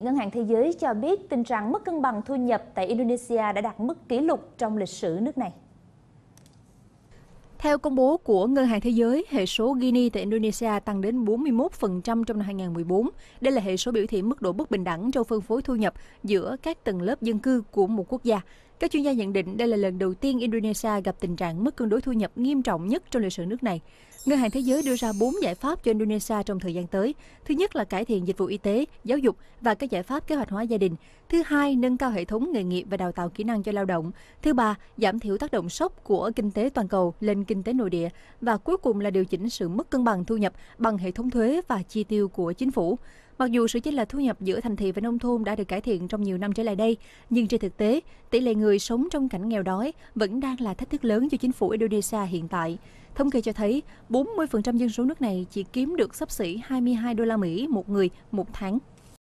Ngân hàng Thế giới cho biết tình trạng mất cân bằng thu nhập tại Indonesia đã đạt mức kỷ lục trong lịch sử nước này. Theo công bố của Ngân hàng Thế giới, hệ số Gini tại Indonesia tăng đến 41% trong năm 2014. Đây là hệ số biểu thị mức độ bất bình đẳng trong phân phối thu nhập giữa các tầng lớp dân cư của một quốc gia. Các chuyên gia nhận định đây là lần đầu tiên Indonesia gặp tình trạng mất cân đối thu nhập nghiêm trọng nhất trong lịch sử nước này. Ngân hàng Thế giới đưa ra 4 giải pháp cho Indonesia trong thời gian tới. Thứ nhất là cải thiện dịch vụ y tế, giáo dục và các giải pháp kế hoạch hóa gia đình. Thứ hai, nâng cao hệ thống nghề nghiệp và đào tạo kỹ năng cho lao động. Thứ ba, giảm thiểu tác động sốc của kinh tế toàn cầu lên kinh tế nội địa. Và cuối cùng là điều chỉnh sự mất cân bằng thu nhập bằng hệ thống thuế và chi tiêu của chính phủ. Mặc dù sự chênh lệch thu nhập giữa thành thị và nông thôn đã được cải thiện trong nhiều năm trở lại đây, nhưng trên thực tế, tỷ lệ người sống trong cảnh nghèo đói vẫn đang là thách thức lớn cho chính phủ Indonesia hiện tại. Thống kê cho thấy, 40% dân số nước này chỉ kiếm được xấp xỉ 22 đô la Mỹ một người một tháng.